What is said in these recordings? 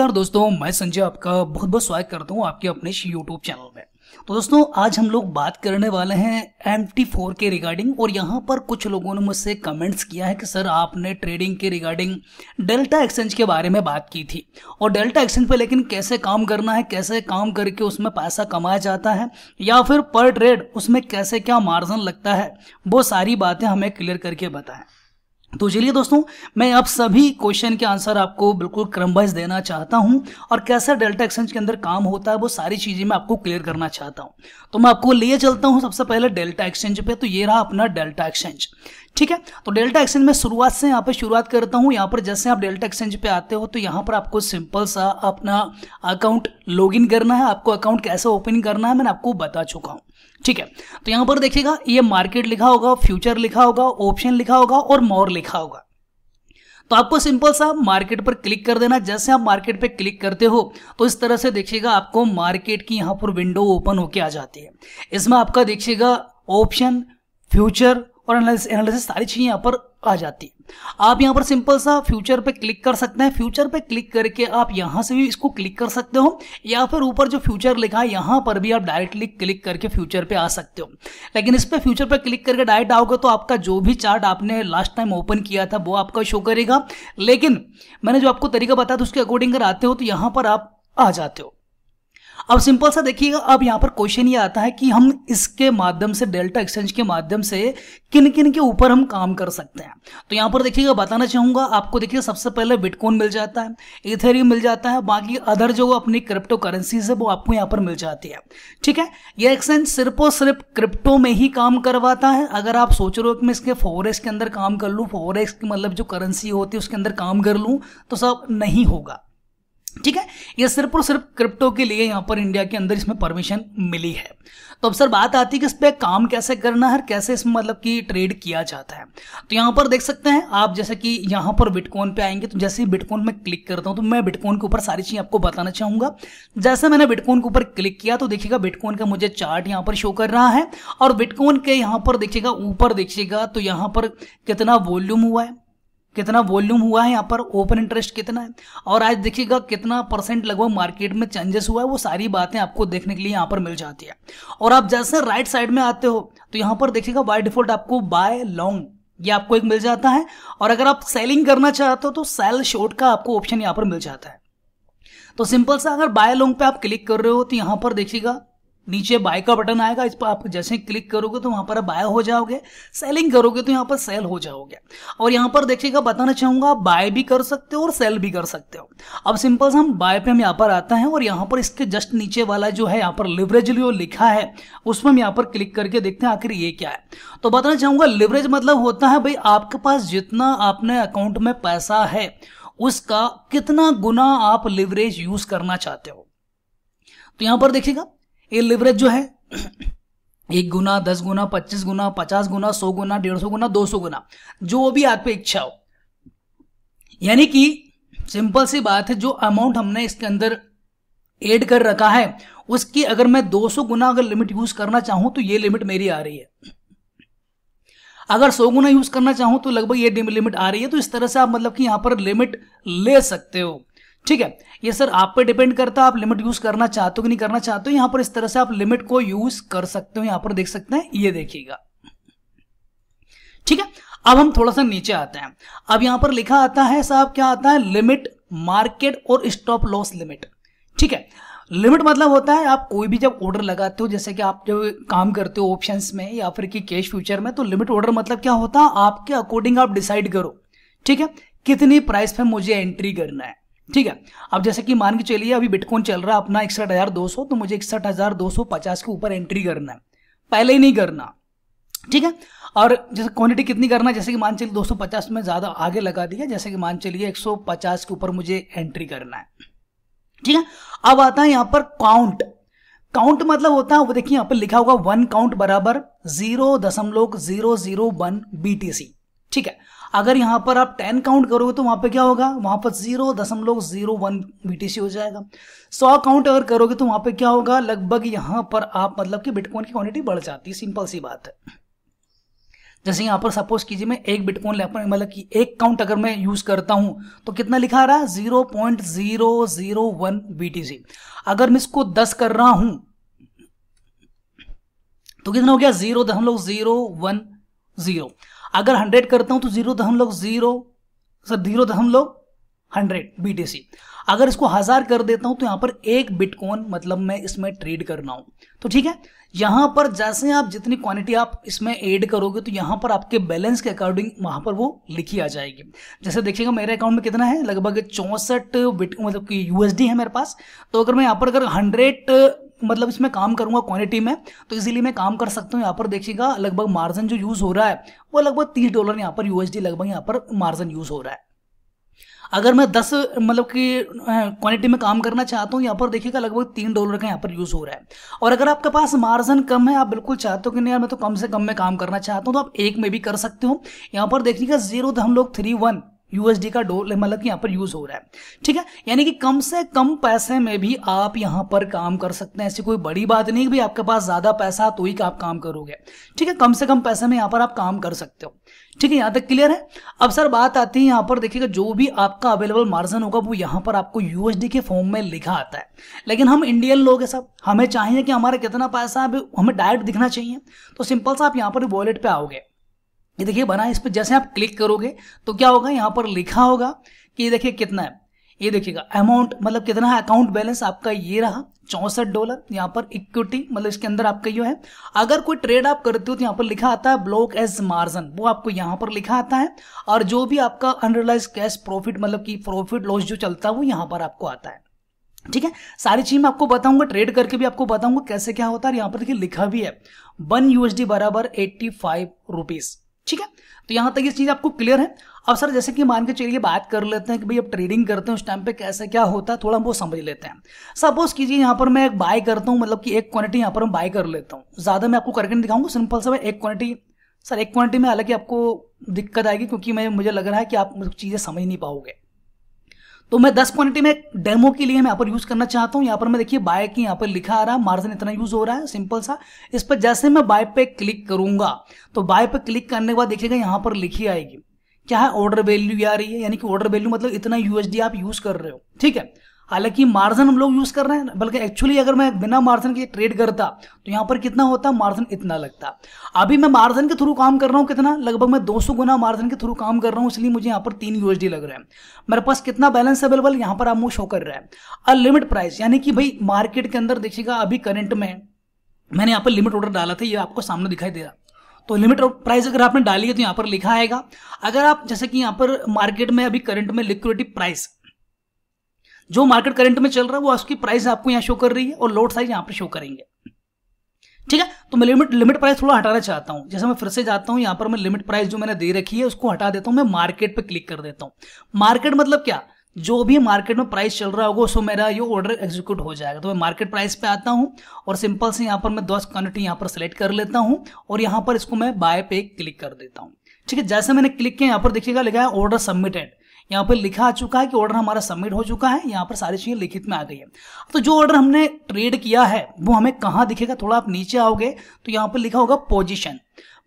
नमस्कार दोस्तों मैं संजय आपका बहुत बहुत स्वागत करता हूँ आपके अपने यूट्यूब चैनल में तो दोस्तों आज हम लोग बात करने वाले हैं एम टी फोर के रिगार्डिंग और यहाँ पर कुछ लोगों ने मुझसे कमेंट्स किया है कि सर आपने ट्रेडिंग के रिगार्डिंग डेल्टा एक्सचेंज के बारे में बात की थी और डेल्टा एक्सचेंज पे लेकिन कैसे काम करना है कैसे काम करके उसमें पैसा कमाया जाता है या फिर पर ट्रेड उसमें कैसे क्या मार्जिन लगता है वो सारी बातें हमें क्लियर करके बताएं तो चलिए दोस्तों मैं अब सभी क्वेश्चन के आंसर आपको बिल्कुल क्रमवाइज देना चाहता हूं और कैसा डेल्टा एक्सचेंज के अंदर काम होता है वो सारी चीजें मैं आपको क्लियर करना चाहता हूं तो मैं आपको ले चलता हूं सबसे पहले डेल्टा एक्सचेंज पे तो ये रहा अपना डेल्टा एक्सचेंज ठीक है तो डेल्टा एक्सचेंज में शुरुआत से यहाँ पर शुरुआत करता हूँ यहाँ पर जैसे आप डेल्टा एक्सचेंज पे आते हो तो यहाँ पर आपको सिंपल सा अपना अकाउंट लॉगिन करना है आपको अकाउंट कैसे ओपन करना है मैंने आपको बता चुका हूँ ठीक है तो यहां पर देखिएगा ये मार्केट लिखा होगा फ्यूचर लिखा होगा ऑप्शन लिखा होगा और मोर लिखा होगा तो आपको सिंपल सा मार्केट पर क्लिक कर देना जैसे आप मार्केट पर क्लिक करते हो तो इस तरह से देखिएगा आपको मार्केट की यहां पर विंडो ओपन होके आ जाती है इसमें आपका देखिएगा ऑप्शन फ्यूचर और एनालिसिस सारी चीजें यहाँ पर आ जाती है आप यहाँ पर सिंपल सा फ्यूचर पे क्लिक कर सकते हैं फ्यूचर पे क्लिक करके आप यहां से भी इसको क्लिक कर सकते हो या फिर ऊपर जो फ्यूचर लिखा है यहाँ पर भी आप डायरेक्टली क्लिक करके फ्यूचर पे आ सकते हो लेकिन इस पर फ्यूचर पे क्लिक करके डायरेक्ट आओगे तो आपका जो भी चार्ट आपने लास्ट टाइम ओपन किया था वो आपका शो करेगा लेकिन मैंने जो आपको तरीका बताया था उसके अकॉर्डिंग अगर आते हो तो यहाँ पर आप आ जाते हो अब सिंपल सा देखिएगा अब यहाँ पर क्वेश्चन ये आता है कि हम इसके माध्यम से डेल्टा एक्सचेंज के माध्यम से किन किन के ऊपर हम काम कर सकते हैं तो यहाँ पर देखिएगा बताना चाहूंगा आपको देखिए सबसे पहले बिटकॉइन मिल जाता है इथेरियम मिल जाता है बाकी अदर जो अपनी क्रिप्टो करेंसीज है वो आपको यहाँ पर मिल जाती है ठीक है यह एक्सचेंज सिर्फ और सिर्फ क्रिप्टो में ही काम करवाता है अगर आप सोच रहे हो कि मैं इसके फोरेक्स के अंदर काम कर लूँ फॉरेक्स की मतलब जो करेंसी होती है उसके अंदर काम कर लूँ तो सब नहीं होगा ठीक है ये सिर्फ और सिर्फ क्रिप्टो के लिए यहाँ पर इंडिया के अंदर इसमें परमिशन मिली है तो अब सर बात आती है कि इस पर काम कैसे करना है कैसे इसमें मतलब कि ट्रेड किया जाता है तो यहाँ पर देख सकते हैं आप जैसे कि यहाँ पर बिटकॉइन पे आएंगे तो जैसे ही बिटकॉइन में क्लिक करता हूँ तो मैं बिटकॉइन के ऊपर सारी चीज़ें आपको बताना चाहूंगा जैसे मैंने बिटकॉइन के ऊपर क्लिक किया तो देखिएगा बिटकॉइन का मुझे चार्ट यहाँ पर शो कर रहा है और बिटकॉइन के यहाँ पर देखिएगा ऊपर देखिएगा तो यहाँ पर कितना वॉल्यूम हुआ है कितना वॉल्यूम हुआ है यहाँ पर ओपन इंटरेस्ट कितना है और आज देखिएगा कितना परसेंट लगभग मार्केट में चेंजेस हुआ है वो सारी बातें आपको देखने के लिए यहाँ पर मिल जाती है और आप जैसे राइट साइड में आते हो तो यहाँ पर देखिएगा बाय डिफॉल्ट आपको बाय लॉन्ग ये आपको एक मिल जाता है और अगर आप सेलिंग करना चाहते हो तो सेल शॉर्ट का आपको ऑप्शन यहाँ पर मिल जाता है तो सिंपल सा अगर बाय लॉन्ग पे आप क्लिक कर रहे हो तो यहाँ पर देखिएगा नीचे बाय का बटन आएगा इस पर आप जैसे क्लिक करोगे तो वहां पर बाय हो जाओगे सेलिंग करोगे तो यहाँ पर सेल हो जाओगे और यहाँ पर देखिएगा बताना चाहूंगा बाय भी कर सकते हो और सेल भी कर सकते हो अब सिंपल हम बाय पे हम यहाँ पर आते हैं और यहाँ पर इसके जस्ट नीचे वाला जो है यहाँ पर लिवरेज लिखा है उसमें हम यहाँ पर क्लिक करके देखते हैं आखिर ये क्या है तो बताना चाहूंगा लिवरेज मतलब होता है भाई आपके पास जितना आपने अकाउंट में पैसा है उसका कितना गुना आप लिवरेज यूज करना चाहते हो तो यहां पर देखिएगा ये लिवरेज जो है एक गुना दस गुना पच्चीस गुना पचास गुना सौ गुना डेढ़ सौ गुना दो सौ गुना जो भी आप पे इच्छा हो यानी कि सिंपल सी बात है जो अमाउंट हमने इसके अंदर एड कर रखा है उसकी अगर मैं 200 गुना अगर लिमिट यूज करना चाहूं तो ये लिमिट मेरी आ रही है अगर 100 गुना यूज करना चाहूं तो लगभग ये लिमिट आ रही है तो इस तरह से आप मतलब कि यहां पर लिमिट ले सकते हो ठीक है ये सर आप पे डिपेंड करता है आप लिमिट यूज करना चाहते हो कि नहीं करना चाहते हो यहां पर इस तरह से आप लिमिट को यूज कर सकते हो यहां पर देख सकते हैं ये देखिएगा ठीक है अब हम थोड़ा सा नीचे आते हैं अब यहां पर लिखा आता है साहब क्या आता है लिमिट मार्केट और स्टॉप लॉस लिमिट ठीक है लिमिट मतलब होता है आप कोई भी जब ऑर्डर लगाते हो जैसे कि आप जो काम करते हो ऑप्शंस में या फिर कि कैश फ्यूचर में तो लिमिट ऑर्डर मतलब क्या होता है आपके अकॉर्डिंग आप डिसाइड करो ठीक है कितनी प्राइस पे मुझे एंट्री करना है ठीक है अब जैसे कि मान के चलिए अभी बिटकॉइन चल रहा है अपना इकसठ हजार दो सौ तो मुझे इकसठ हजार दो सौ पचास के ऊपर एंट्री करना है पहले ही नहीं करना ठीक है और जैसे क्वांटिटी कितनी करना है जैसे कि मान चलिए 250 में ज़्यादा आगे लगा दिया जैसे कि मान चलिए 150 के ऊपर मुझे एंट्री करना है ठीक है अब आता है यहां पर काउंट काउंट मतलब होता है वो देखिए यहां पर लिखा होगा वन काउंट बराबर जीरो दशमलव जीरो जीरो वन बीटीसी ठीक है अगर यहाँ पर आप टेन काउंट करोगे तो वहाँ पे क्या होगा वहाँ पर जीरो दशमलव जीरो वन बीटीसी हो जाएगा सौ काउंट अगर करोगे तो वहाँ पे क्या होगा लगभग यहाँ पर आप मतलब कि बिटकॉइन की क्वांटिटी बढ़ जाती है सिंपल सी बात है जैसे यहाँ पर सपोज कीजिए मैं एक बिटकॉइन ले मतलब कि एक काउंट अगर मैं यूज करता हूँ तो कितना लिखा रहा है zero point zero zero one BTC अगर मैं इसको दस कर रहा हूँ तो कितना हो गया जीरो दशमलव जीरो वन जीरो अगर हंड्रेड करता हूं तो जीरो दशमलव जीरो सर जीरो दशमलव हंड्रेड बीटीसी अगर इसको हजार कर देता हूं तो यहां पर एक बिटकॉइन मतलब मैं इसमें ट्रेड करना हूं तो ठीक है यहां पर जैसे आप जितनी क्वांटिटी आप इसमें ऐड करोगे तो यहां पर आपके बैलेंस के अकॉर्डिंग वहां पर वो लिखी आ जाएगी जैसे देखिएगा मेरे अकाउंट में कितना है लगभग चौंसठ बिट मतलब कि यूएसडी है मेरे पास तो अगर मैं यहां पर अगर हंड्रेड मतलब इसमें काम करूंगा क्वांटिटी में तो इजीली मैं काम कर सकता हूँ यहाँ पर देखिएगा लगभग मार्जिन जो यूज़ हो रहा है वो लगभग तीस डॉलर यहाँ पर यूएसडी लगभग यहाँ पर मार्जिन यूज़ हो रहा है अगर मैं दस मतलब कि क्वांटिटी में काम करना चाहता हूँ यहाँ पर देखिएगा लगभग तीन डॉलर का यहाँ पर यूज़ हो रहा है और अगर आपके पास मार्जिन कम है आप बिल्कुल चाहते हो कि नहीं यार मैं तो कम से कम में काम करना चाहता हूँ तो आप एक में भी कर सकते हो यहाँ पर देखिएगा जीरो दम लोग थ्री वन यूएसडी का डॉलर मतलब यहाँ पर यूज हो रहा है ठीक है यानी कि कम से कम पैसे में भी आप यहाँ पर काम कर सकते हैं ऐसी कोई बड़ी बात नहीं कि आपके पास ज्यादा पैसा तो ही आप काम करोगे ठीक है कम से कम पैसे में यहाँ पर आप काम कर सकते हो ठीक है यहाँ तक क्लियर है अब सर बात आती है यहाँ पर देखिएगा जो भी आपका अवेलेबल मार्जिन होगा वो यहाँ पर आपको यूएसडी के फॉर्म में लिखा आता है लेकिन हम इंडियन लोग हैं सब हमें चाहिए कि हमारा कितना पैसा है हमें डायरेक्ट दिखना चाहिए तो सिंपल सा आप यहाँ पर वॉलेट पे आओगे ये देखिए बना इस पर जैसे आप क्लिक करोगे तो क्या होगा यहाँ पर लिखा होगा कि ये देखिए कितना है ये देखिएगा अमाउंट मतलब कितना है अकाउंट बैलेंस आपका ये रहा चौसठ डॉलर यहाँ पर इक्विटी मतलब इसके अंदर आपका ये है अगर कोई ट्रेड आप करते हो तो यहाँ पर लिखा आता है ब्लॉक एज मार्जिन वो आपको यहाँ पर लिखा आता है और जो भी आपका अनरलाइज कैश प्रॉफिट मतलब कि प्रॉफिट लॉस जो चलता है वो यहाँ पर आपको आता है ठीक है सारी चीज मैं आपको बताऊंगा ट्रेड करके भी आपको बताऊंगा कैसे क्या होता है यहाँ पर देखिए लिखा भी है वन यूएसडी बराबर एट्टी फाइव रुपीज ठीक है तो यहां तक ये चीज आपको क्लियर है अब सर जैसे कि मान के चलिए बात कर लेते हैं कि भाई अब ट्रेडिंग करते हैं उस टाइम पे कैसे क्या होता है थोड़ा हम वो समझ लेते हैं सपोज कीजिए यहाँ पर मैं एक बाय करता हूँ मतलब कि एक क्वांटिटी यहाँ पर मैं बाय कर लेता हूँ ज़्यादा मैं आपको करके नहीं दिखाऊंगा सिंपल सा मैं एक क्वांटिटी सर एक क्वांटिटी में हालांकि आपको दिक्कत आएगी क्योंकि मैं मुझे लग रहा है कि आप चीज़ें समझ नहीं पाओगे तो मैं दस क्वांटिटी में डेमो के लिए मैं यहाँ पर यूज़ करना चाहता हूँ यहाँ पर मैं देखिए बाय की यहाँ पर लिखा आ रहा है मार्जिन इतना यूज़ हो रहा है सिंपल सा इस पर जैसे मैं बाय पे क्लिक करूंगा तो बाय पे क्लिक करने के बाद देखिएगा यहाँ पर लिखी आएगी क्या है ऑर्डर वैल्यू आ रही है यानी कि ऑर्डर वैल्यू मतलब इतना यूएसडी आप यूज़ कर रहे हो ठीक है हालांकि मार्जिन हम लोग यूज कर रहे हैं बल्कि एक्चुअली अगर मैं बिना मार्जिन के ट्रेड करता तो यहाँ पर कितना होता मार्जिन इतना लगता अभी मैं मार्जिन के थ्रू काम कर रहा हूँ कितना लगभग मैं 200 गुना मार्जिन के थ्रू काम कर रहा हूँ इसलिए मुझे यहाँ पर तीन यूएसडी लग रहा है मेरे पास कितना बैलेंस अवेलेबल यहाँ पर आप शो कर रहे हैं अनलिमिट प्राइस यानी कि भाई मार्केट के अंदर देखिएगा अभी करंट में मैंने यहाँ पर लिमिट ऑर्डर डाला था ये आपको सामने दिखाई दे रहा तो लिमिट प्राइस अगर आपने डाली है तो यहाँ पर लिखा आएगा अगर आप जैसे कि यहाँ पर मार्केट में अभी करंट में लिक्विडिटी प्राइस जो मार्केट करंट में चल रहा है वो उसकी प्राइस आपको यहाँ शो कर रही है और लोड साइज यहाँ पर शो करेंगे ठीक है तो मैं लिमिट लिमिट प्राइस थोड़ा हटाना चाहता हूँ जैसे मैं फिर से जाता हूँ यहाँ पर मैं लिमिट प्राइस जो मैंने दे रखी है उसको हटा देता हूँ मैं मार्केट पर क्लिक कर देता हूँ मार्केट मतलब क्या जो भी मार्केट में प्राइस चल रहा होगा उसको मेरा ये ऑर्डर एग्जीक्यूट हो जाएगा तो मैं मार्केट प्राइस पे आता हूँ और सिंपल से यहाँ पर मैं दस क्वानिटी यहाँ पर सेलेक्ट कर लेता हूँ और यहाँ पर इसको मैं बाय पे क्लिक कर देता हूँ ठीक है जैसे मैंने क्लिक किया यहाँ पर देखिएगा लिखा है ऑर्डर सबमिटेड यहाँ पर लिखा आ चुका है कि ऑर्डर हमारा सबमिट हो चुका है यहाँ पर सारी चीज़ें लिखित में आ गई है तो जो ऑर्डर हमने ट्रेड किया है वो हमें कहाँ दिखेगा थोड़ा आप नीचे आओगे तो यहाँ पर लिखा होगा पोजिशन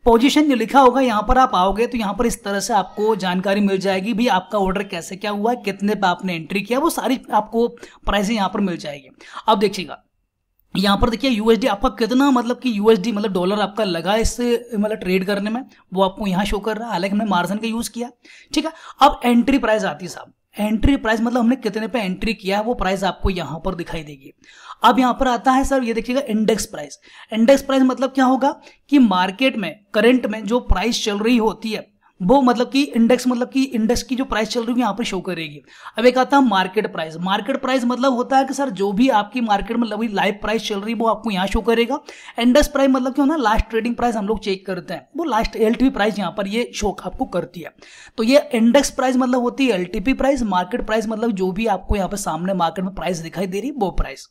पोजीशन जो लिखा होगा यहाँ पर आप आओगे तो यहाँ पर इस तरह से आपको जानकारी मिल जाएगी भी आपका ऑर्डर कैसे क्या हुआ है कितने पे आपने एंट्री किया वो सारी आपको प्राइसें यहाँ पर मिल जाएगी अब देखिएगा यहाँ पर देखिए यूएसडी आपका कितना मतलब कि यूएसडी मतलब डॉलर आपका लगा इससे मतलब ट्रेड करने में वो आपको यहाँ शो कर रहा है हालांकि हमने मार्जिन का यूज़ किया ठीक है अब एंट्री प्राइस आती है साहब एंट्री प्राइस मतलब हमने कितने पे एंट्री किया है वो प्राइस आपको यहाँ पर दिखाई देगी अब यहाँ पर आता है सर ये देखिएगा इंडेक्स प्राइस इंडेक्स प्राइस मतलब क्या होगा कि मार्केट में करंट में जो प्राइस चल रही होती है वो मतलब कि इंडेक्स मतलब कि इंडेक्स की जो प्राइस चल रही है यहाँ पर शो करेगी अब एक आता है मार्केट प्राइस मार्केट प्राइस मतलब होता है कि सर जो भी आपकी मार्केट में अभी लाइव प्राइस चल रही है वो आपको यहाँ शो करेगा इंडेक्स प्राइस मतलब क्यों ना लास्ट ट्रेडिंग प्राइस हम लोग चेक करते हैं वो लास्ट एल प्राइस यहाँ पर ये शो आपको करती है तो ये इंडेक्स प्राइस मतलब होती है एल प्राइस मार्केट प्राइस मतलब जो भी आपको यहाँ पर सामने मार्केट में प्राइस दिखाई दे रही है वो प्राइस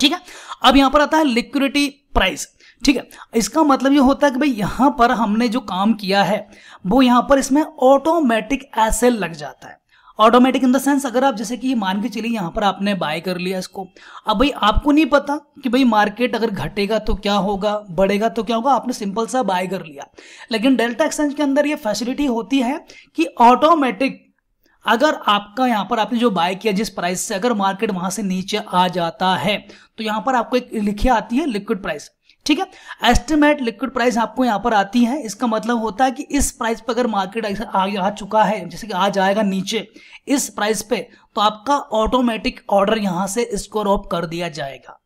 ठीक है अब यहां पर आता है लिक्विडिटी प्राइस ठीक है इसका मतलब ये होता है कि भाई यहां पर हमने जो काम किया है वो यहां पर इसमें ऑटोमेटिक एसेल लग जाता है ऑटोमेटिक इन द सेंस अगर आप जैसे कि मान के चलिए यहां पर आपने बाय कर लिया इसको अब भाई आपको नहीं पता कि भाई मार्केट अगर घटेगा तो क्या होगा बढ़ेगा तो क्या होगा आपने सिंपल सा बाय कर लिया लेकिन डेल्टा एक्सचेंज के अंदर ये फैसिलिटी होती है कि ऑटोमेटिक अगर आपका यहाँ पर आपने जो बाय किया जिस प्राइस से अगर मार्केट वहां से नीचे आ जाता है तो यहाँ पर आपको एक लिखी आती है लिक्विड प्राइस ठीक है एस्टिमेट लिक्विड प्राइस आपको यहाँ पर आती है इसका मतलब होता है कि इस प्राइस पर अगर मार्केट आ, आ चुका है जैसे कि आ जाएगा नीचे इस प्राइस पे तो आपका ऑटोमेटिक ऑर्डर यहाँ से स्कोर ऑफ कर दिया जाएगा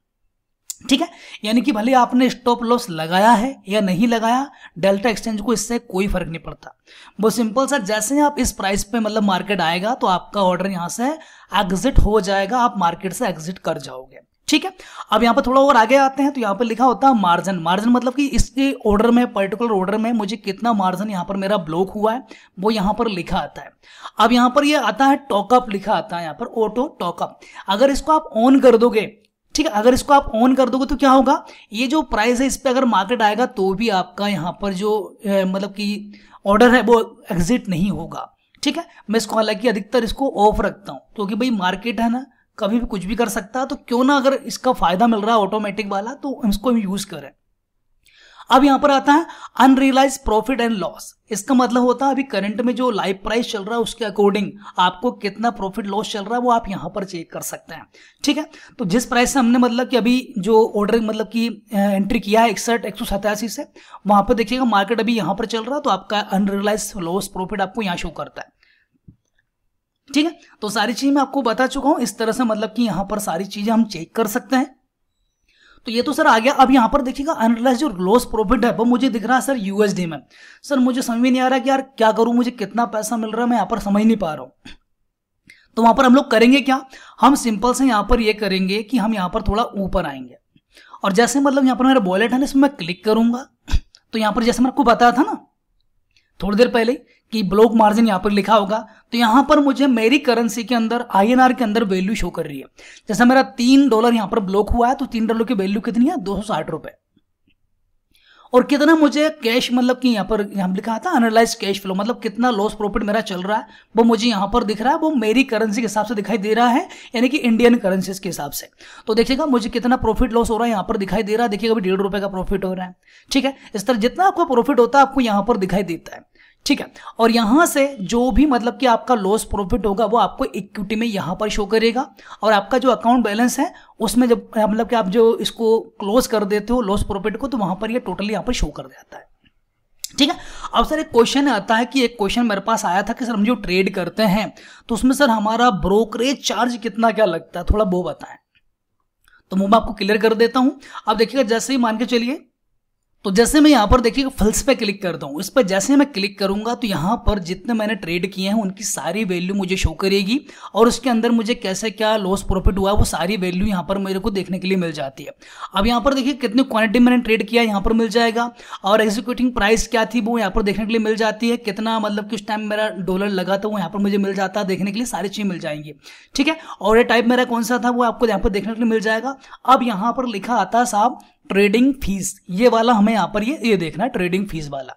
ठीक है यानी कि भले आपने स्टॉप लॉस लगाया है या नहीं लगाया डेल्टा एक्सचेंज को इससे कोई फर्क नहीं पड़ता वो सिंपल सा जैसे ही आप इस प्राइस पे मतलब मार्केट आएगा तो आपका ऑर्डर यहां से एग्जिट हो जाएगा आप मार्केट से एग्जिट कर जाओगे ठीक है अब यहां पर थोड़ा और आगे आते हैं तो यहाँ पर लिखा होता है मार्जिन मार्जिन मतलब कि इसके ऑर्डर में पर्टिकुलर ऑर्डर में मुझे कितना मार्जिन यहाँ पर मेरा ब्लॉक हुआ है वो यहां पर लिखा आता है अब यहाँ पर ये यह आता है टॉकअप लिखा आता है यहां पर ऑटो टॉकअप अगर इसको आप ऑन कर दोगे ठीक है अगर इसको आप ऑन कर दोगे तो क्या होगा ये जो प्राइस है इस पर अगर मार्केट आएगा तो भी आपका यहाँ पर जो ए, मतलब कि ऑर्डर है वो एग्जिट नहीं होगा ठीक है मैं इसको हालांकि अधिकतर इसको ऑफ रखता हूँ क्योंकि तो भाई मार्केट है ना कभी भी कुछ भी कर सकता है तो क्यों ना अगर इसका फायदा मिल रहा है ऑटोमेटिक वाला तो इसको हम यूज करें अब यहां पर आता है अनरियलाइज प्रॉफिट एंड लॉस इसका मतलब होता है अभी करंट में जो लाइव प्राइस चल रहा है उसके अकॉर्डिंग आपको कितना प्रॉफिट लॉस चल रहा है वो आप यहां पर चेक कर सकते हैं ठीक है तो जिस प्राइस से हमने मतलब कि अभी जो ऑर्डर मतलब कि एंट्री किया है इकसठ एक से वहां पर देखिएगा मार्केट अभी यहां पर चल रहा है तो आपका अनरियलाइज लॉस प्रॉफिट आपको यहां शो करता है ठीक है तो सारी चीज मैं आपको बता चुका हूं इस तरह से मतलब कि यहां पर सारी चीजें हम चेक कर सकते हैं तो ये तो सर आ गया अब यहाँ पर देखिएगा अनरलाइज जो लॉस प्रॉफिट है वो मुझे दिख रहा है सर यूएसडी में सर मुझे समझ में नहीं आ रहा कि यार क्या करूं मुझे कितना पैसा मिल रहा है मैं यहाँ पर समझ नहीं पा रहा हूँ तो वहां पर हम लोग करेंगे क्या हम सिंपल से यहाँ पर ये करेंगे कि हम यहाँ पर थोड़ा ऊपर आएंगे और जैसे मतलब यहाँ पर मेरा वॉलेट है ना इसमें मैं क्लिक करूंगा तो यहाँ पर जैसे मैं आपको बताया था ना थोड़ी देर पहले कि ब्लॉक मार्जिन यहाँ पर लिखा होगा तो यहाँ पर मुझे मेरी करेंसी के अंदर आई के अंदर वैल्यू शो कर रही है जैसे मेरा तीन डॉलर यहाँ पर ब्लॉक हुआ है तो तीन डॉलर की वैल्यू कितनी है दो सौ साठ रुपए और कितना मुझे कैश मतलब कि यहाँ पर यहाँ लिखा था अनलाइज कैश फ्लो मतलब कितना लॉस प्रॉफिट मेरा चल रहा है वो मुझे यहाँ पर दिख रहा है वो मेरी करेंसी के हिसाब से दिखाई दे रहा है यानी कि इंडियन करेंसीज के हिसाब से तो देखिएगा मुझे कितना प्रॉफिट लॉस हो रहा है यहाँ पर दिखाई दे रहा है देखिएगा अभी डेढ़ रुपए का प्रॉफिट हो रहा है ठीक है इस तरह जितना आपका प्रॉफिट होता है आपको यहाँ पर दिखाई देता है ठीक है और यहां से जो भी मतलब कि आपका लॉस प्रॉफिट होगा वो आपको इक्विटी में यहां पर शो करेगा और आपका जो अकाउंट बैलेंस है उसमें जब मतलब कि आप जो इसको क्लोज कर देते हो लॉस प्रॉफिट को तो वहां पर ये टोटली यहां पर शो कर जाता है ठीक है अब सर एक क्वेश्चन आता है कि एक क्वेश्चन मेरे पास आया था कि सर हम जो ट्रेड करते हैं तो उसमें सर हमारा ब्रोकरेज चार्ज कितना क्या लगता है थोड़ा वो बताएं तो मैं आपको क्लियर कर देता हूं अब देखिएगा जैसे ही मान के चलिए तो जैसे मैं यहाँ पर देखिए फल्स पे क्लिक करता हूँ इस पर जैसे मैं क्लिक करूंगा तो यहाँ पर जितने मैंने ट्रेड किए हैं उनकी सारी वैल्यू मुझे शो करेगी और उसके अंदर मुझे कैसे क्या लॉस प्रॉफिट हुआ वो सारी वैल्यू यहाँ पर मेरे को देखने के लिए मिल जाती है अब यहाँ पर देखिए कितनी क्वांटिटी मैंने ट्रेड किया यहाँ पर मिल जाएगा और एग्जीक्यूटिंग प्राइस क्या थी वो यहाँ पर देखने के लिए मिल जाती है कितना मतलब कि टाइम मेरा डॉलर लगा था वो यहाँ पर मुझे मिल जाता है देखने के लिए सारी चीज़ मिल जाएंगी ठीक है और ये टाइप मेरा कौन सा था वो आपको यहाँ पर देखने के लिए मिल जाएगा अब यहाँ पर लिखा आता साहब ट्रेडिंग फीस ये वाला हमें यहां पर ये ये देखना है ट्रेडिंग फीस वाला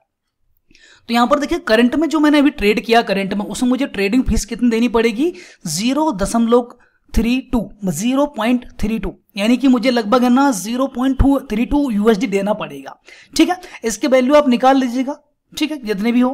तो यहाँ पर देखिए करंट में जो मैंने अभी ट्रेड किया करंट में उसमें मुझे ट्रेडिंग फीस कितनी देनी पड़ेगी जीरो दशमलव three two zero point three two यानी कि मुझे लगभग है ना zero point two three two USD देना पड़ेगा ठीक है इसके वैल्यू आप निकाल लीजिएगा ठीक है जितने भी हो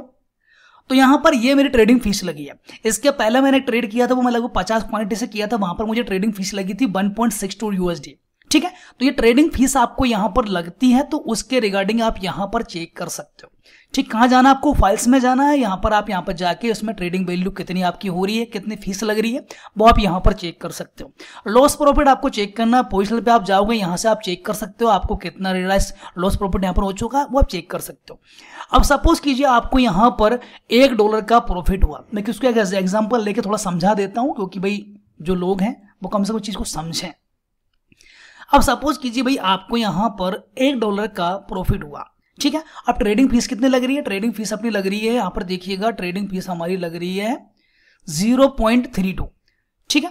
तो यहाँ पर ये मेरी ट्रेडिंग फीस लगी है इसके पहले मैंने ट्रेड किया था वो मैं लगभग पचास क्वांटिटी से किया था वहां पर मुझे ट्रेडिंग फीस लगी थी one point six two USD ठीक है तो ये ट्रेडिंग फीस आपको यहां पर लगती है तो उसके रिगार्डिंग आप यहां पर चेक कर सकते हो ठीक कहां जाना आपको फाइल्स में जाना है यहां पर आप यहां पर जाके उसमें ट्रेडिंग वैल्यू कितनी आपकी हो रही है कितनी फीस लग रही है वो आप यहां पर चेक कर सकते हो लॉस प्रॉफिट आपको चेक करना है पोजिशन पे आप जाओगे यहां से आप चेक कर सकते हो आपको कितना रियलाइज लॉस प्रॉफिट यहां पर हो चुका है वो आप चेक कर सकते हो अब सपोज कीजिए आपको यहां पर एक डॉलर का प्रॉफिट हुआ मैं किसको एग्जाम्पल लेके थोड़ा समझा देता हूँ क्योंकि भाई जो लोग हैं वो कम से कम चीज़ को समझें अब सपोज कीजिए भाई आपको यहाँ पर एक डॉलर का प्रॉफिट हुआ ठीक है अब ट्रेडिंग फीस कितनी लग रही है ट्रेडिंग फीस अपनी लग रही है यहां पर देखिएगा ट्रेडिंग फीस हमारी लग रही है जीरो पॉइंट थ्री टू ठीक है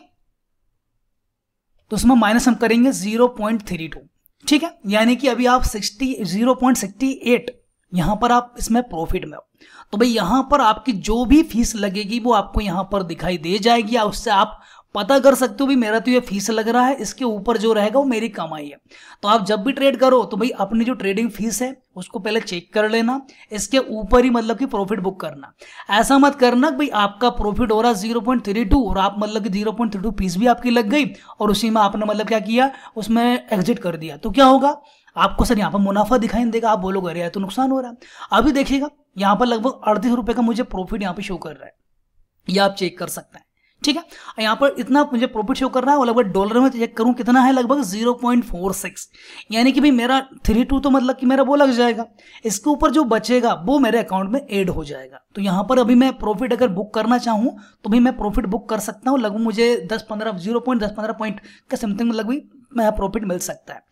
तो उसमें माइनस हम करेंगे जीरो पॉइंट थ्री टू ठीक है यानी कि अभी आप sixty zero point sixty eight यहां पर आप इसमें प्रॉफिट में हो तो भाई यहां पर आपकी जो भी फीस लगेगी वो आपको यहां पर दिखाई दे जाएगी उससे आप पता कर सकते हो भी मेरा तो ये फीस लग रहा है इसके ऊपर जो रहेगा वो मेरी कमाई है तो आप जब भी ट्रेड करो तो भाई अपनी जो ट्रेडिंग फीस है उसको पहले चेक कर लेना इसके ऊपर ही मतलब कि प्रॉफिट बुक करना ऐसा मत करना भाई आपका प्रॉफिट हो रहा जीरो पॉइंट थ्री टू और आप मतलब कि zero point three two fees भी आपकी लग गई और उसी में आपने मतलब क्या किया उसमें एग्जिट कर दिया तो क्या होगा आपको सर यहाँ पर मुनाफा दिखाई देगा आप बोलोग अरे तो नुकसान हो रहा है अभी देखिएगा यहाँ पर लगभग अड़तीस रुपए का मुझे प्रॉफिट यहाँ पे शो कर रहा है यह आप चेक कर सकते हैं ठीक है यहाँ पर इतना मुझे प्रॉफिट शो कर रहा है और लगभग डॉलर में चेक करूँ कितना है लगभग जीरो पॉइंट फोर सिक्स यानी कि भाई मेरा थ्री टू तो मतलब कि मेरा वो लग जाएगा इसके ऊपर जो बचेगा वो मेरे अकाउंट में एड हो जाएगा तो यहाँ पर अभी मैं प्रॉफिट अगर बुक करना चाहूँ तो भी मैं प्रॉफिट बुक कर सकता हूँ लगभग मुझे दस पंद्रह जीरो पॉइंट दस पंद्रह पॉइंट का समथिंग लगभग प्रॉफिट मिल सकता है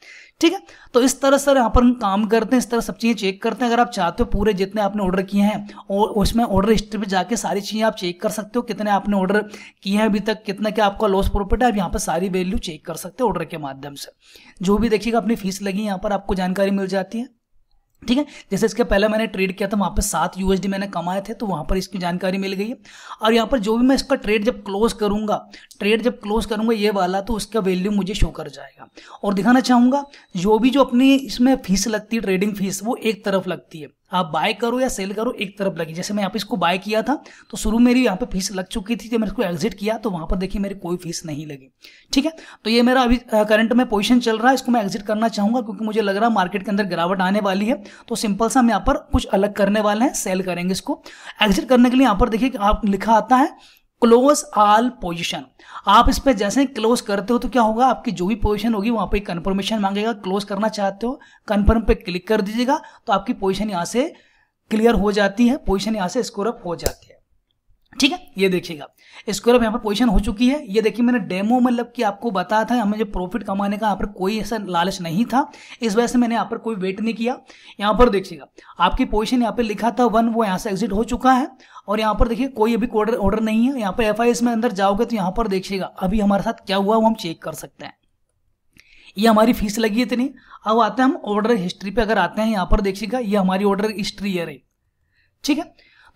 ठीक है तो इस तरह से यहाँ पर हम काम करते हैं इस तरह सब चीज़ें चेक करते हैं अगर आप चाहते हो पूरे जितने आपने ऑर्डर किए हैं और उसमें ऑर्डर हिस्ट्री पे जाके सारी चीज़ें आप चेक कर सकते हो कितने आपने ऑर्डर किए हैं अभी तक कितना क्या आपका लॉस प्रॉफिट है आप यहाँ पर सारी वैल्यू चेक कर सकते हो ऑर्डर के माध्यम से जो भी देखिएगा अपनी फीस लगी यहाँ पर आपको जानकारी मिल जाती है ठीक है जैसे इसके पहले मैंने ट्रेड किया था वहाँ पर सात यूएसडी मैंने कमाए थे तो वहाँ पर इसकी जानकारी मिल गई है और यहाँ पर जो भी मैं इसका ट्रेड जब क्लोज करूँगा ट्रेड जब क्लोज करूँगा ये वाला तो उसका वैल्यू मुझे शो कर जाएगा और दिखाना चाहूँगा जो भी जो अपनी इसमें फीस लगती है ट्रेडिंग फीस वो एक तरफ लगती है आप बाय करो या सेल करो एक तरफ लगी जैसे मैं यहाँ पे इसको बाय किया था तो शुरू मेरी यहाँ पे फीस लग चुकी थी जब मैंने इसको एग्जिट किया तो वहां पर देखिए मेरी कोई फीस नहीं लगी ठीक है तो ये मेरा अभी करंट में पोजीशन चल रहा है इसको मैं एग्जिट करना चाहूंगा क्योंकि मुझे लग रहा है मार्केट के अंदर गिरावट आने वाली है तो सिंपल सा हम यहाँ पर कुछ अलग करने वाले हैं सेल करेंगे इसको एग्जिट करने के लिए यहाँ पर देखिए आप लिखा आता है क्लोज ऑल पोजिशन आप इस पर जैसे क्लोज करते हो तो क्या होगा आपकी जो भी पोजिशन होगी वहां पर कंफर्मेशन मांगेगा क्लोज करना चाहते हो कन्फर्म पे क्लिक कर दीजिएगा तो आपकी पोजिशन यहां से क्लियर हो जाती है पोजिशन यहां से स्कोर अप हो जाती है ठीक है ये देखिएगा स्कोर अप यहाँ पर पोजिशन हो चुकी है ये देखिए मैंने डेमो मतलब कि आपको बताया था हमें जो प्रॉफिट कमाने का यहाँ पर कोई ऐसा लालच नहीं था इस वजह से मैंने यहाँ पर कोई वेट नहीं किया यहाँ पर देखिएगा आपकी पोजिशन यहाँ पर लिखा था वन वो यहाँ से एग्जिट हो चुका है और यहाँ पर देखिए कोई अभी ऑर्डर ऑर्डर नहीं है यहाँ पर एफ में अंदर जाओगे तो यहाँ पर देखिएगा अभी हमारे साथ क्या हुआ वो हम चेक कर सकते हैं ये हमारी फीस लगी है इतनी अब आते हैं हम ऑर्डर हिस्ट्री पे अगर आते हैं यहाँ पर देखिएगा ये हमारी ऑर्डर हिस्ट्री है ठीक है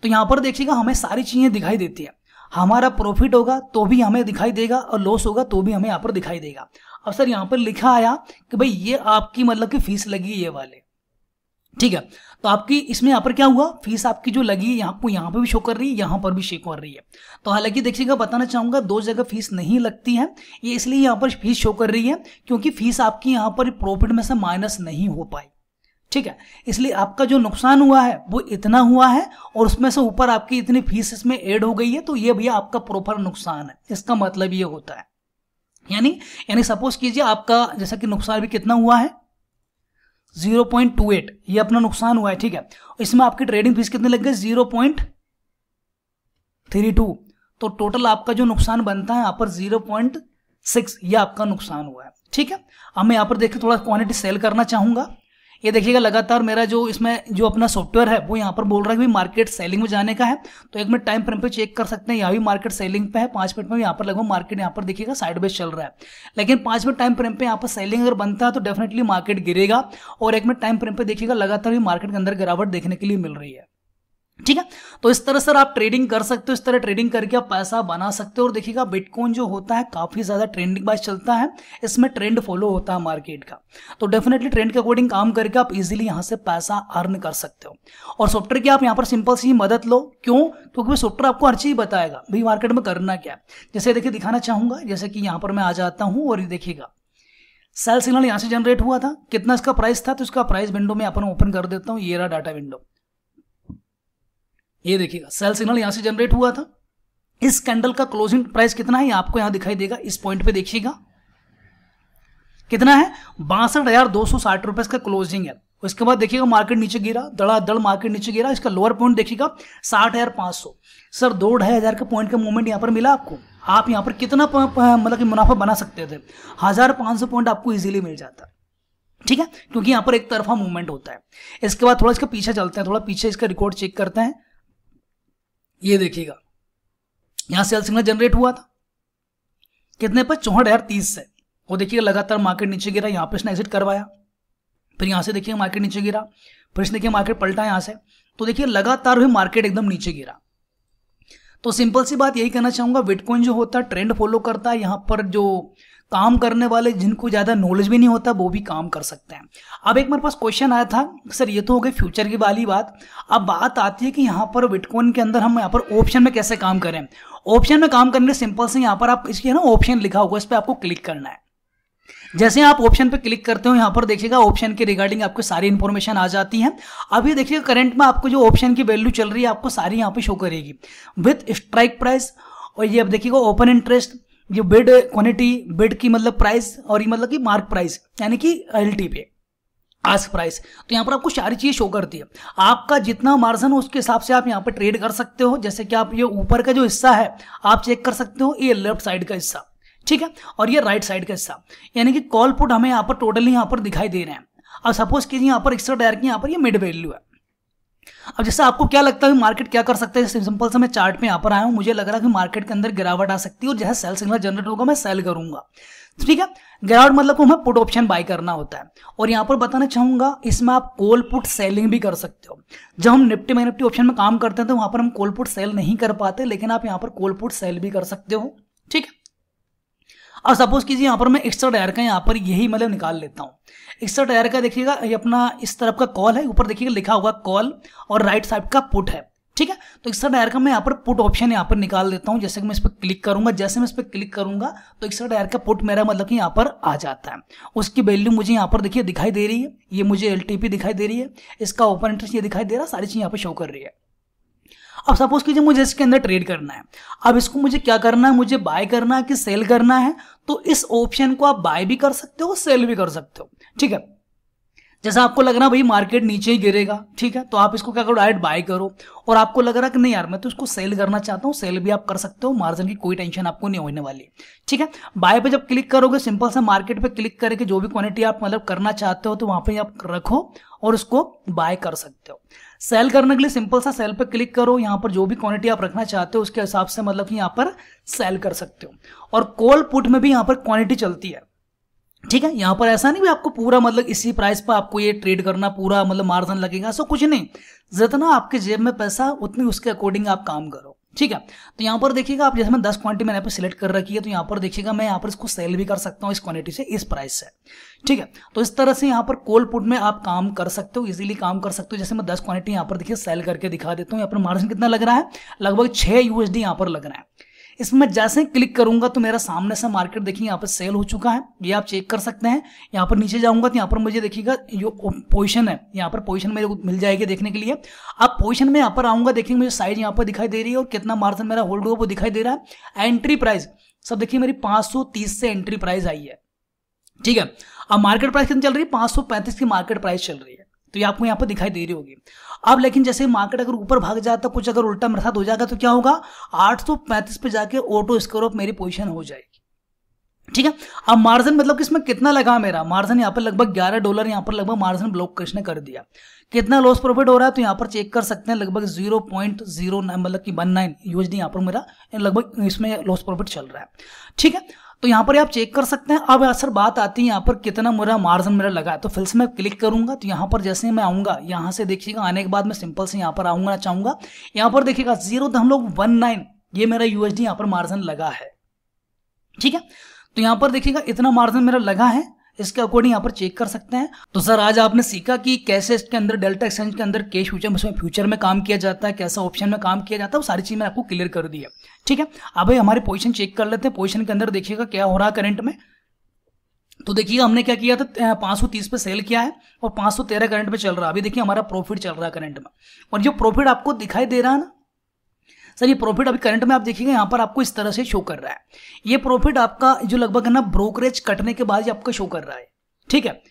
तो यहाँ पर देखिएगा हमें सारी चीज़ें दिखाई देती है हमारा प्रॉफिट होगा तो भी हमें दिखाई देगा और लॉस होगा तो भी हमें यहाँ पर दिखाई देगा अब सर यहाँ पर लिखा आया कि भाई ये आपकी मतलब की फीस लगी ये वाले ठीक है तो आपकी इसमें यहाँ पर क्या हुआ फीस आपकी जो लगी है आपको यहाँ पर भी शो कर रही है यहाँ पर भी शो कर रही है तो हालांकि देखिएगा बताना चाहूंगा दो जगह फीस नहीं लगती है ये इसलिए यहाँ पर फीस शो कर रही है क्योंकि फीस आपकी यहाँ पर प्रॉफिट में से माइनस नहीं हो पाई ठीक है इसलिए आपका जो नुकसान हुआ है वो इतना हुआ है और उसमें से ऊपर आपकी इतनी फीस इसमें एड हो गई है तो ये भैया आपका प्रॉपर नुकसान है इसका मतलब ये होता है यानी यानी सपोज कीजिए आपका जैसा कि नुकसान भी कितना हुआ है जीरो पॉइंट टू एट ये अपना नुकसान हुआ है ठीक है इसमें आपकी ट्रेडिंग फीस कितने लग गए जीरो पॉइंट थ्री टू तो टोटल आपका जो नुकसान बनता है यहां पर जीरो पॉइंट सिक्स ये आपका नुकसान हुआ है ठीक है अब मैं यहां पर देखिए थोड़ा क्वांटिटी सेल करना चाहूंगा ये देखिएगा लगातार मेरा जो इसमें जो अपना सॉफ्टवेयर है वो यहाँ पर बोल रहा है कि मार्केट सेलिंग में जाने का है तो एक मिनट टाइम फ्रेम पे चेक कर सकते हैं यहाँ भी मार्केट सेलिंग पे है पांच मिनट में यहाँ पर लगभग मार्केट यहाँ पर देखिएगा साइड बेस चल रहा है लेकिन पांच मिनट टाइम फ्रेम पे यहाँ पर सेलिंग अगर बनता है तो डेफिनेटली मार्केट गिरेगा और एक मिनट टाइम फ्रेम पे देखिएगा लगातार ही मार्केट के अंदर गिरावट देखने के लिए मिल रही है ठीक है तो इस तरह सर आप ट्रेडिंग कर सकते हो इस तरह ट्रेडिंग करके आप पैसा बना सकते हो और देखिएगा बिटकॉइन जो होता है काफी ज्यादा ट्रेंडिंग बाइज चलता है इसमें ट्रेंड फॉलो होता है मार्केट का तो डेफिनेटली ट्रेंड के अकॉर्डिंग काम करके आप इजीली यहां से पैसा अर्न कर सकते हो और सॉफ्टवेयर की आप यहां पर सिंपल सी मदद लो क्यों क्योंकि तो सॉफ्टवेयर आपको हर चीज बताएगा भाई मार्केट में करना क्या जैसे देखिए दिखाना चाहूंगा जैसे कि यहां पर मैं आ जाता हूँ और देखिएगा सेल सिग्नल यहाँ से जनरेट हुआ था कितना इसका प्राइस था तो इसका प्राइस विंडो में अपन ओपन कर देता हूँ ये रहा डाटा विंडो ये देखिएगा सेल सिग्नल यहां से जनरेट हुआ था इस कैंडल का क्लोजिंग प्राइस कितना है आपको यहां दिखाई देगा इस पॉइंट पे देखिएगा कितना है बासठ हजार दो सौ साठ रुपए का क्लोजिंग है उसके बाद देखिएगा मार्केट नीचे गिरा दड़ मार्केट नीचे गिरा इसका लोअर पॉइंट देखिएगा साठ हजार पांच सौ सर दो ढाई हज़ार का पॉइंट का मूवमेंट यहाँ पर मिला आपको आप यहाँ पर कितना मतलब कि मुनाफा बना सकते थे हज़ार पांच सौ पॉइंट आपको इजीली मिल जाता ठीक है क्योंकि यहाँ पर एक तरफा मूवमेंट होता है इसके बाद थोड़ा इसका पीछे चलते हैं थोड़ा पीछे इसका रिकॉर्ड चेक करते हैं ये देखिएगा यहां सेल सिग्नल जनरेट हुआ था कितने पर चौहठ हजार तीस से वो देखिएगा लगातार मार्केट नीचे गिरा यहां पर इसने एग्जिट करवाया फिर यहां से देखिए मार्केट नीचे गिरा फिर इसने देखिए मार्केट पलटा यहां से तो देखिए लगातार हुई मार्केट एकदम नीचे गिरा तो सिंपल सी बात यही कहना चाहूंगा बिटकॉइन जो होता है ट्रेंड फॉलो करता है यहां पर जो काम करने वाले जिनको ज़्यादा नॉलेज भी नहीं होता वो भी काम कर सकते हैं अब एक मेरे पास क्वेश्चन आया था सर ये तो हो गई फ्यूचर की वाली बात अब बात आती है कि यहाँ पर बिटकॉइन के अंदर हम यहाँ पर ऑप्शन में कैसे काम करें ऑप्शन में काम करने सिंपल से यहाँ पर आप इसकी है ना ऑप्शन लिखा होगा इस पर आपको क्लिक करना है जैसे आप ऑप्शन पे क्लिक करते हो यहाँ पर देखिएगा ऑप्शन के रिगार्डिंग आपको सारी इन्फॉर्मेशन आ जाती है अभी देखिएगा करंट में आपको जो ऑप्शन की वैल्यू चल रही है आपको सारी यहाँ पे शो करेगी विथ स्ट्राइक प्राइस और ये अब देखिएगा ओपन इंटरेस्ट ये बिड क्वानिटी बिड की मतलब प्राइस और ये मतलब कि मार्क प्राइस यानी कि एल पे आज प्राइस तो यहाँ पर आपको सारी चीज शो करती है आपका जितना मार्जिन हो उसके हिसाब से आप यहाँ पर ट्रेड कर सकते हो जैसे कि आप ये ऊपर का जो हिस्सा है आप चेक कर सकते हो ये लेफ्ट साइड का हिस्सा ठीक है और ये राइट साइड का हिस्सा यानी कि कॉल पुट हमें यहाँ पर टोटली यहाँ पर दिखाई दे रहे हैं अब सपोज कीजिए यहाँ पर एक्स्ट्रा डायरेक्ट यहाँ पर ये मिड वैल्यू है अब जैसे आपको क्या लगता है मार्केट क्या कर सकते हैं सिंपल से मैं चार्ट में यहाँ पर आया हूँ मुझे लग रहा है कि मार्केट के अंदर गिरावट आ सकती है और जैसे सेल सिग्नल जनरेट होगा मैं सेल करूंगा ठीक है गिरावट मतलब को हमें पुट ऑप्शन बाय करना होता है और यहाँ पर बताना चाहूंगा इसमें आप कोल पुट सेलिंग भी कर सकते हो जब हम निफ्टी में निफ्टी ऑप्शन में काम करते हैं तो वहां पर हम कोल पुट सेल नहीं कर पाते लेकिन आप यहाँ पर कोल पुट सेल भी कर सकते हो ठीक है अब सपोज कीजिए यहाँ पर मैं एक्स्ट्रा टायर का यहाँ पर यही मतलब निकाल लेता हूँ एक्स्ट्रा टायर का देखिएगा ये अपना इस तरफ का कॉल है ऊपर देखिएगा लिखा हुआ कॉल और राइट साइड का पुट है ठीक है तो एक्स्ट्रा टायर का मैं यहाँ पर पुट ऑप्शन यहाँ पर निकाल देता हूँ जैसे कि मैं इस पर क्लिक करूंगा जैसे मैं इस पर क्लिक करूंगा तो एक्स्ट्रा टायर का पुट मेरा मतलब कि यहाँ पर आ जाता है उसकी वैल्यू मुझे यहाँ पर देखिए दिखाई दे रही है ये मुझे एल दिखाई दे रही है इसका ओपन इंटरेस्ट ये दिखाई दे रहा है सारी चीज़ यहाँ पर शो कर रही है अब सपोज कीजिए मुझे इसके अंदर ट्रेड करना है अब इसको मुझे क्या करना है मुझे बाय करना है कि सेल करना है तो इस ऑप्शन को आप बाय भी कर सकते हो सेल भी कर सकते हो ठीक है जैसा आपको लग रहा है भाई मार्केट नीचे ही गिरेगा ठीक है तो आप इसको क्या करो डायरेक्ट बाय करो और आपको लग रहा है कि नहीं यार मैं तो इसको सेल करना चाहता हूँ सेल भी आप कर सकते हो मार्जिन की कोई टेंशन आपको नहीं होने वाली ठीक है बाय पे जब क्लिक करोगे सिंपल सा मार्केट पे क्लिक करके जो भी क्वांटिटी आप मतलब करना चाहते हो तो वहां पर आप रखो और उसको बाय कर सकते हो सेल करने के लिए सिंपल सा सेल पे क्लिक करो यहाँ पर जो भी क्वांटिटी आप रखना चाहते हो उसके हिसाब से मतलब कि यहाँ पर सेल कर सकते हो और कोल पुट में भी यहाँ पर क्वांटिटी चलती है ठीक है यहाँ पर ऐसा नहीं भी आपको पूरा मतलब इसी प्राइस पर आपको ये ट्रेड करना पूरा मतलब मार्जिन लगेगा सो कुछ नहीं जितना आपके जेब में पैसा उतनी उसके अकॉर्डिंग आप काम करो ठीक है तो यहाँ पर देखिएगा आप जैसे मैं दस क्वांटिटी मैंने यहाँ पर सिलेक्ट कर रखी है तो यहाँ पर देखिएगा मैं यहाँ पर इसको सेल भी कर सकता हूँ इस क्वांटिटी से इस प्राइस से ठीक है तो इस तरह से यहाँ पर कोल पुट में आप काम कर सकते हो इजीली काम कर सकते हो जैसे मैं दस क्वांटिटी यहाँ पर देखिए सेल करके दिखा देता हूँ यहाँ पर मार्जिन कितना लग रहा है लगभग छह यूएसडी यहाँ पर लग रहा है इसमें जैसे ही क्लिक करूंगा तो मेरा सामने से मार्केट देखिए यहाँ पर सेल हो चुका है ये आप चेक कर सकते हैं यहाँ पर नीचे जाऊंगा तो यहाँ पर मुझे देखिएगा जो पोजिशन है यहाँ पर पोजिशन मेरे को मिल जाएगी देखने के लिए अब पोजिशन में यहाँ पर आऊंगा देखिए मुझे साइज यहाँ पर दिखाई दे रही है और कितना मार्जिन मेरा होल्ड हुआ वो दिखाई दे रहा है एंट्री प्राइस सब देखिए मेरी 530 से एंट्री प्राइस आई है ठीक है अब मार्केट प्राइस कितनी चल रही है 535 की मार्केट प्राइस चल रही है तो ये आपको यहाँ पर दिखाई दे रही होगी अब लेकिन जैसे मार्केट अगर ऊपर भाग जाता कुछ अगर उल्टा मरसात हो जाएगा तो क्या होगा पैंतीस पे जाके ऑटो स्कोर ऑफ मेरी पोजिशन हो जाएगी ठीक है अब मार्जिन मतलब कि इसमें कितना लगा मेरा मार्जिन यहाँ पर लगभग 11 डॉलर यहां पर लगभग मार्जिन ब्लॉक कृष्ण कर दिया कितना लॉस प्रॉफिट हो रहा है तो यहाँ पर चेक कर सकते हैं लगभग 0.09 मतलब कि 19 यूएसडी यहां पर मेरा लगभग इसमें लॉस प्रॉफिट चल रहा है ठीक है तो यहाँ पर आप चेक कर सकते हैं अब असर बात आती है यहाँ पर कितना मेरा मार्जिन मेरा लगा है तो फिर से मैं क्लिक करूंगा तो यहाँ पर जैसे मैं आऊंगा यहाँ से देखिएगा आने के बाद मैं सिंपल से यहाँ पर आऊंगा चाहूंगा यहाँ पर देखिएगा जीरो दशमलव वन नाइन ये मेरा यूएसडी यहाँ पर मार्जिन लगा है ठीक है तो यहाँ पर देखिएगा इतना मार्जिन मेरा लगा है इसके अकॉर्डिंग यहाँ पर चेक कर सकते हैं तो सर आज आपने सीखा कि कैसे इसके अंदर डेल्टा एक्सचेंज के अंदर कैश फ्यूचर में फ्यूचर में काम किया जाता है कैसा ऑप्शन में काम किया जाता है वो सारी चीज़ मैंने आपको क्लियर कर दी है ठीक है अब हमारे पोजिशन चेक कर लेते हैं पोजिशन के अंदर देखिएगा क्या हो रहा है करंट में तो देखिएगा हमने क्या किया था पांच सौ तीस पे सेल किया है और पांच सौ तेरह करंट में चल रहा है अभी देखिए हमारा प्रॉफिट चल रहा है करंट में और जो प्रॉफिट आपको दिखाई दे रहा है ना सर ये प्रॉफिट अभी करंट में आप देखिएगा यहाँ पर आपको इस तरह से शो कर रहा है ये प्रॉफिट आपका जो लगभग है ना ब्रोकरेज कटने के बाद आपका शो कर रहा है ठीक है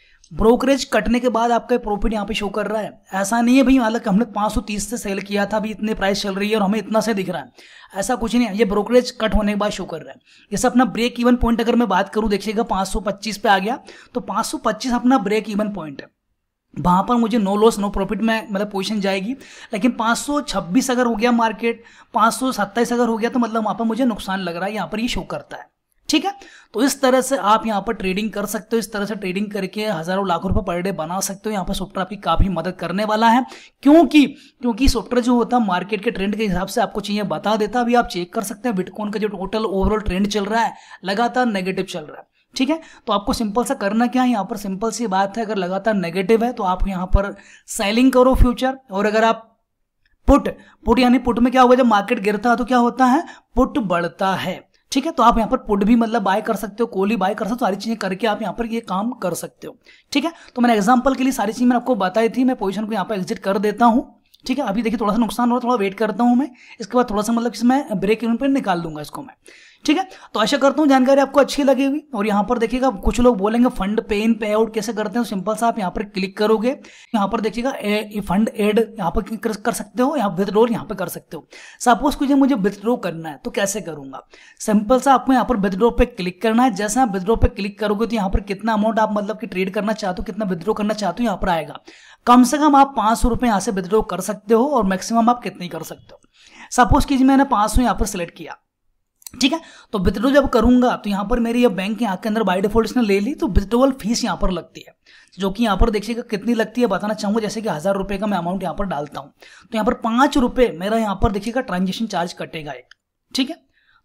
ब्रोकरेज कटने के बाद आपका प्रॉफिट यहाँ पे शो कर रहा है ऐसा नहीं है भाई हालांकि हमने 530 से सेल किया था अभी इतने प्राइस चल रही है और हमें इतना से दिख रहा है ऐसा कुछ नहीं है ये ब्रोकरेज कट होने के बाद शो कर रहा है जैसे अपना ब्रेक इवन पॉइंट अगर मैं बात करूँ देखिएगा पाँच पे आ गया तो पाँच अपना ब्रेक इवन पॉइंट है वहां पर मुझे नो लॉस नो प्रॉफिट में मतलब पोजीशन जाएगी लेकिन 526 अगर हो गया मार्केट 527 अगर हो गया तो मतलब वहां पर मुझे नुकसान लग रहा है यहाँ पर ये शो करता है ठीक है तो इस तरह से आप यहाँ पर ट्रेडिंग कर सकते हो इस तरह से ट्रेडिंग करके हजारों लाखों रुपए पर डे बना सकते हो यहाँ पर सॉफ्टवेयर आपकी काफी मदद करने वाला है क्योंकि क्योंकि सॉफ्टवेयर जो होता है मार्केट के ट्रेंड के हिसाब से आपको चाहिए बता देता है अभी आप चेक कर सकते हैं बिटकॉइन का जो टोटल ओवरऑल ट्रेंड चल रहा है लगातार नेगेटिव चल रहा है ठीक है तो आपको सिंपल सा करना क्या है यहाँ पर सिंपल सी बात है अगर लगातार नेगेटिव है तो आप यहाँ पर सेलिंग करो फ्यूचर और अगर आप पुट पुट यानी पुट में क्या होगा जब मार्केट गिरता है तो क्या होता है पुट बढ़ता है ठीक है तो आप यहाँ पर पुट भी मतलब बाय कर सकते हो कोली बाय कर सकते हो सारी चीज़ें करके आप यहाँ पर ये काम कर सकते हो ठीक है तो मैंने एग्जाम्पल के लिए सारी चीज़ मैंने आपको बताई थी मैं पोजिशन को यहाँ पर एग्जिट कर देता हूँ ठीक है अभी देखिए थोड़ा सा नुकसान हो रहा है थोड़ा वेट करता हूँ मैं इसके बाद थोड़ा सा मतलब इसमें ब्रेक इवन पर निकाल दूंगा इसको मैं ठीक है तो आशा करता हूँ जानकारी आपको अच्छी लगेगी और यहाँ पर देखिएगा कुछ लोग बोलेंगे फंड पे इन पे आउट कैसे करते हैं सिंपल सा आप यहाँ पर क्लिक करोगे यहाँ पर देखिएगा फंड एड यहाँ पर कर सकते हो यहाँ विथड्रोल यहाँ पर कर सकते हो सपोज कुछ मुझे विथड्रो करना है तो कैसे करूंगा सिंपल सा आपको यहाँ पर विदड्रो पे क्लिक करना है जैसे आप विथड्रो पे क्लिक करोगे तो यहाँ पर कितना अमाउंट आप मतलब कि ट्रेड करना चाहते हो कितना विथड्रो करना चाहते हो यहाँ पर आएगा कम से कम आप पांच सौ रुपए यहाँ से विथड्रो कर सकते हो और मैक्सिमम आप कितनी कर सकते हो सपोज कीजिए मैंने पांच सौ यहाँ पर सिलेक्ट किया ठीक है तो विद्रो जब करूंगा तो यहाँ पर मेरी ये बैंक यहाँ के अंदर बाई डिफॉल्ट इसने ले ली तो विद्रोवल फीस यहाँ पर लगती है जो कि यहाँ पर देखिएगा कितनी लगती है बताना चाहूंगा जैसे कि हज़ार रुपए का मैं अमाउंट यहाँ पर डालता हूँ तो यहाँ पर पांच रुपए मेरा यहाँ पर देखिएगा ट्रांजेक्शन चार्ज कटेगा एक ठीक है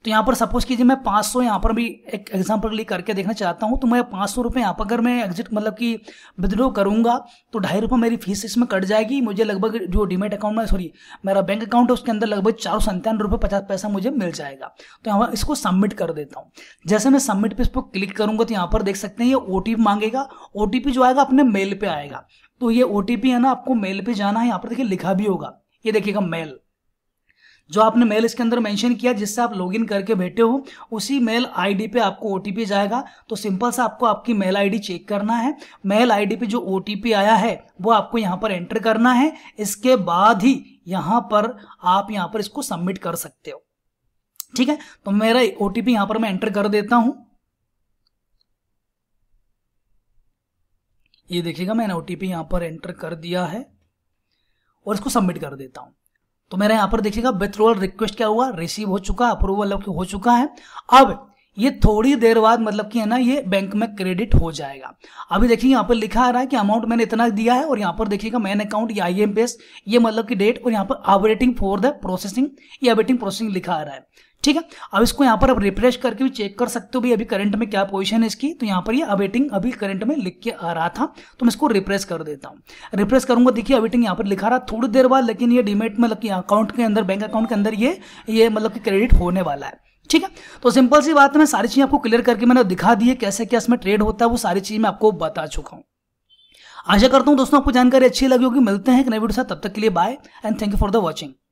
तो यहाँ पर सपोज कीजिए मैं पाँच सौ यहाँ पर भी एक एग्जाम्पल के लिए करके देखना चाहता हूँ तो मैं पाँच सौ रुपये यहाँ पर अगर मैं एग्जिट मतलब कि विद्रो करूँगा तो ढाई रुपये मेरी फीस इसमें कट जाएगी मुझे लगभग जो डिमेट अकाउंट में सॉरी मेरा बैंक अकाउंट है उसके अंदर लगभग चार सौ संतानवे रुपये पचास पैसा मुझे मिल जाएगा तो यहाँ इसको सबमिट कर देता हूँ जैसे मैं सबमिट पे इस पर क्लिक करूँगा तो यहाँ पर देख सकते हैं ये ओ मांगेगा ओ जो आएगा अपने मेल पर आएगा तो ये ओ है ना आपको मेल पर जाना है यहाँ पर देखिए लिखा भी होगा ये देखिएगा मेल जो आपने मेल इसके अंदर मेंशन किया जिससे आप लॉगिन करके बैठे हो उसी मेल आईडी पे आपको ओटीपी जाएगा तो सिंपल सा आपको आपकी मेल आईडी चेक करना है मेल आईडी पे जो ओटीपी आया है वो आपको यहाँ पर एंटर करना है इसके बाद ही यहाँ पर आप यहाँ पर इसको सबमिट कर सकते हो ठीक है तो मेरा ओटीपी यहां पर मैं एंटर कर देता हूं ये देखिएगा मैंने ओटीपी यहां पर एंटर कर दिया है और इसको सबमिट कर देता हूं तो मेरा यहाँ पर देखिएगा विथ्रोवल रिक्वेस्ट क्या हुआ रिसीव हो चुका अप्रूवल हो चुका है अब ये थोड़ी देर बाद मतलब कि है ना ये बैंक में क्रेडिट हो जाएगा अभी देखिए यहाँ पर लिखा आ रहा है कि अमाउंट मैंने इतना दिया है और यहाँ पर देखिएगा मैन अकाउंट या आई ये मतलब कि डेट और यहाँ पर अवेटिंग फॉर द प्रोसेसिंग ये अवेटिंग प्रोसेसिंग लिखा आ रहा है ठीक है अब इसको यहाँ पर आप रिफ्रेश करके भी चेक कर सकते हो भी अभी करंट में क्या पोजीशन है इसकी तो यहाँ पर ये यह अवेटिंग अभी करंट में लिख के आ रहा था तो मैं इसको रिफ्रेश कर देता हूँ रिफ्रेश करूंगा देखिए अवेटिंग यहाँ पर लिखा रहा थोड़ी देर बाद लेकिन ये डिमेट मतलब कि अकाउंट के अंदर बैंक अकाउंट के अंदर ये ये मतलब कि क्रेडिट होने वाला है ठीक है तो सिंपल सी बात है मैं सारी चीज आपको क्लियर करके मैंने दिखा दी है कैसे क्या इसमें ट्रेड होता है वो सारी चीज़ मैं आपको बता चुका हूँ आशा करता हूँ दोस्तों आपको जानकारी अच्छी लगी होगी मिलते हैं एक नए वीडियो साथ तब तक के लिए bye and thank you for the watching